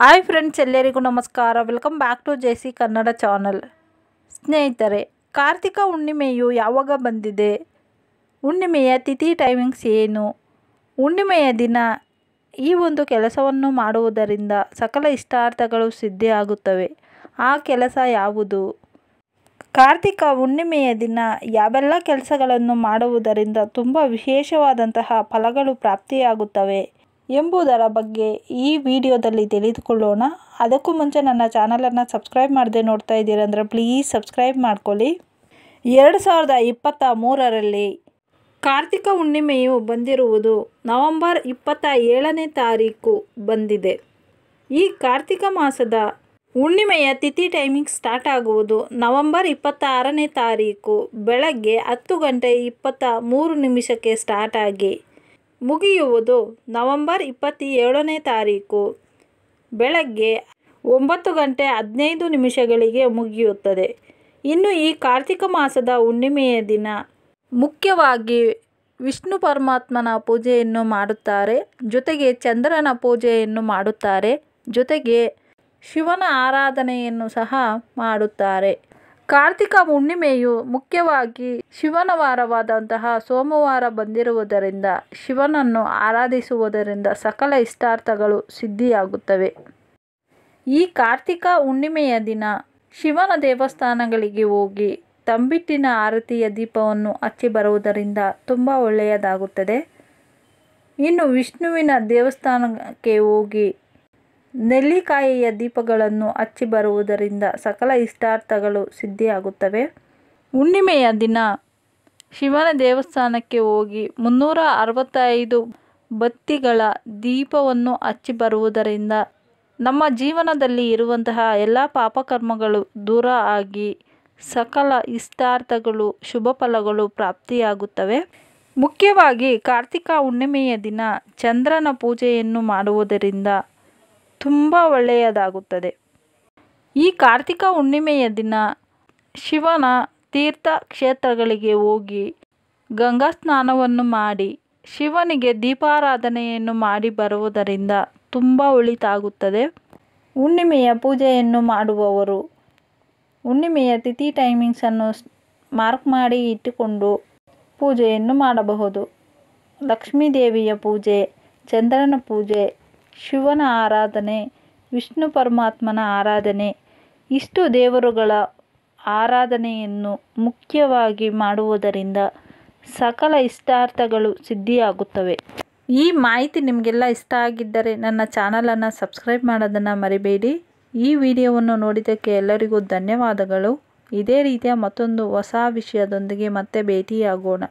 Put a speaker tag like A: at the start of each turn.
A: hi friends ಎಲ್ಲರಿಗೂ ನಮಸ್ಕಾರ welcome back to J C Kannada channel ಸ್ನೇಹಿತರೆ ಕಾರ್ತಿಕ ಹುಣ್ಣಿಮೆಯು ಯಾವಾಗ ಬಂದಿದೆ ಹುಣ್ಣಿಮೆಯ ತಿಥಿ ಟೈಮಿಂಗ್ಸ್ ಏನು ಹುಣ್ಣಿಮೆಯ ದಿನ ಈ ಒಂದು ಕೆಲಸವನ್ನು ಮಾಡುವುದರಿಂದ ಸಕಲ ಇಷ್ಟಾರ್ಥಗಳು ಸಿದ್ಧಿಯಾಗುತ್ತವೆ ಆಗುತ್ತವೆ ಆ ಕೆಲಸ ಯಾವುದು ಕಾರ್ತಿಕ ಹುಣ್ಣಿಮೆಯ ದಿನ ಯಾವೆಲ್ಲ ಕೆಲಸಗಳನ್ನು ಮಾಡುವುದರಿಂದ ತುಂಬ ವಿಶೇಷವಾದಂತಹ ಫಲಗಳು ಪ್ರಾಪ್ತಿಯಾಗುತ್ತವೆ ಎಂಬುದರ ಬಗ್ಗೆ ಈ ವಿಡಿಯೋದಲ್ಲಿ ತಿಳಿದುಕೊಳ್ಳೋಣ ಅದಕ್ಕೂ ಮುಂಚೆ ನನ್ನ ಚಾನಲನ್ನು ಸಬ್ಸ್ಕ್ರೈಬ್ ಮಾಡದೆ ನೋಡ್ತಾ ಇದ್ದೀರಂದ್ರೆ ಪ್ಲೀಸ್ ಸಬ್ಸ್ಕ್ರೈಬ್ ಮಾಡ್ಕೊಳ್ಳಿ ಎರಡು ಸಾವಿರದ ಇಪ್ಪತ್ತ ಮೂರರಲ್ಲಿ ಕಾರ್ತಿಕ ಹುಣ್ಣಿಮೆಯು ಬಂದಿರುವುದು ನವಂಬರ್ ಇಪ್ಪತ್ತ ಏಳನೇ ತಾರೀಕು ಬಂದಿದೆ ಈ ಕಾರ್ತಿಕ ಮಾಸದ ಹುಣ್ಣಿಮೆಯ ತಿಥಿ ಟೈಮಿಂಗ್ ಸ್ಟಾರ್ಟ್ ಆಗುವುದು ನವಂಬರ್ ಇಪ್ಪತ್ತಾರನೇ ತಾರೀಕು ಬೆಳಗ್ಗೆ ಹತ್ತು ಗಂಟೆ ಇಪ್ಪತ್ತ ಮೂರು ನಿಮಿಷಕ್ಕೆ ಸ್ಟಾರ್ಟ್ ಆಗಿ ಮುಗಿಯುವುದು ನವಂಬರ್ ಇಪ್ಪತ್ತೇಳನೇ ತಾರೀಕು ಬೆಳಗ್ಗೆ ಒಂಬತ್ತು ಗಂಟೆ ಹದಿನೈದು ನಿಮಿಷಗಳಿಗೆ ಮುಗಿಯುತ್ತದೆ ಇನ್ನು ಈ ಕಾರ್ತಿಕ ಮಾಸದ ಹುಣ್ಣಿಮೆಯ ದಿನ ಮುಖ್ಯವಾಗಿ ವಿಷ್ಣು ಪರಮಾತ್ಮನ ಪೂಜೆಯನ್ನು ಮಾಡುತ್ತಾರೆ ಜೊತೆಗೆ ಚಂದ್ರನ ಪೂಜೆಯನ್ನು ಮಾಡುತ್ತಾರೆ ಜೊತೆಗೆ ಶಿವನ ಆರಾಧನೆಯನ್ನು ಸಹ ಮಾಡುತ್ತಾರೆ ಕಾರ್ತಿಕ ಹುಣ್ಣಿಮೆಯು ಮುಖ್ಯವಾಗಿ ಶಿವನ ವಾರವಾದಂತಹ ಸೋಮವಾರ ಬಂದಿರುವುದರಿಂದ ಶಿವನನ್ನು ಆರಾಧಿಸುವುದರಿಂದ ಸಕಲ ಇಷ್ಟಾರ್ಥಗಳು ಸಿದ್ಧಿಯಾಗುತ್ತವೆ ಈ ಕಾರ್ತಿಕ ಹುಣ್ಣಿಮೆಯ ದಿನ ಶಿವನ ದೇವಸ್ಥಾನಗಳಿಗೆ ಹೋಗಿ ತಂಬಿಟ್ಟಿನ ಆರತಿಯ ದೀಪವನ್ನು ಹಚ್ಚಿ ಬರುವುದರಿಂದ ತುಂಬ ಒಳ್ಳೆಯದಾಗುತ್ತದೆ ಇನ್ನು ವಿಷ್ಣುವಿನ ದೇವಸ್ಥಾನಕ್ಕೆ ಹೋಗಿ ನೆಲ್ಲಿಕಾಯಿಯ ದೀಪಗಳನ್ನು ಹಚ್ಚಿ ಬರುವುದರಿಂದ ಸಕಲ ಇಷ್ಟಾರ್ಥಗಳು ಸಿದ್ಧಿಯಾಗುತ್ತವೆ ಹುಣ್ಣಿಮೆಯ ದಿನ ಶಿವನ ದೇವಸ್ಥಾನಕ್ಕೆ ಹೋಗಿ ಮುನ್ನೂರ ಅರವತ್ತೈದು ಬತ್ತಿಗಳ ದೀಪವನ್ನು ಹಚ್ಚಿ ಬರುವುದರಿಂದ ನಮ್ಮ ಜೀವನದಲ್ಲಿ ಇರುವಂತಹ ಎಲ್ಲ ಪಾಪಕರ್ಮಗಳು ದೂರ ಆಗಿ ಸಕಲ ಇಷ್ಟಾರ್ಥಗಳು ಶುಭ ಫಲಗಳು ಪ್ರಾಪ್ತಿಯಾಗುತ್ತವೆ ಮುಖ್ಯವಾಗಿ ಕಾರ್ತಿಕ ಹುಣ್ಣಿಮೆಯ ದಿನ ಚಂದ್ರನ ಪೂಜೆಯನ್ನು ಮಾಡುವುದರಿಂದ ತುಂಬ ಒಳ್ಳೆಯದಾಗುತ್ತದೆ ಈ ಕಾರ್ತಿಕ ಹುಣ್ಣಿಮೆಯ ದಿನ ಶಿವನ ತೀರ್ಥ ಕ್ಷೇತ್ರಗಳಿಗೆ ಹೋಗಿ ಗಂಗಾ ಸ್ನಾನವನ್ನು ಮಾಡಿ ಶಿವನಿಗೆ ದೀಪಾರಾಧನೆಯನ್ನು ಮಾಡಿ ಬರುವುದರಿಂದ ತುಂಬ ಒಳಿತಾಗುತ್ತದೆ ಹುಣ್ಣಿಮೆಯ ಪೂಜೆಯನ್ನು ಮಾಡುವವರು ಹುಣ್ಣಿಮೆಯ ತಿಥಿ ಟೈಮಿಂಗ್ಸನ್ನು ಮಾರ್ಕ್ ಮಾಡಿ ಇಟ್ಟುಕೊಂಡು ಪೂಜೆಯನ್ನು ಮಾಡಬಹುದು ಲಕ್ಷ್ಮೀ ದೇವಿಯ ಪೂಜೆ ಚಂದ್ರನ ಪೂಜೆ ಶಿವನ ಆರಾಧನೆ ವಿಷ್ಣು ಪರಮಾತ್ಮನ ಆರಾಧನೆ ಇಷ್ಟು ದೇವರುಗಳ ಆರಾಧನೆಯನ್ನು ಮುಖ್ಯವಾಗಿ ಮಾಡುವುದರಿಂದ ಸಕಲ ಇಷ್ಟಾರ್ಥಗಳು ಸಿದ್ಧಿಯಾಗುತ್ತವೆ ಈ ಮಾಹಿತಿ ನಿಮಗೆಲ್ಲ ಇಷ್ಟ ಆಗಿದ್ದರೆ ನನ್ನ ಚಾನಲನ್ನು ಸಬ್ಸ್ಕ್ರೈಬ್ ಮಾಡೋದನ್ನು ಮರಿಬೇಡಿ ಈ ವಿಡಿಯೋವನ್ನು ನೋಡಿದ್ದಕ್ಕೆ ಎಲ್ಲರಿಗೂ ಧನ್ಯವಾದಗಳು ಇದೇ ರೀತಿಯ ಮತ್ತೊಂದು ಹೊಸ ವಿಷಯದೊಂದಿಗೆ ಮತ್ತೆ ಭೇಟಿಯಾಗೋಣ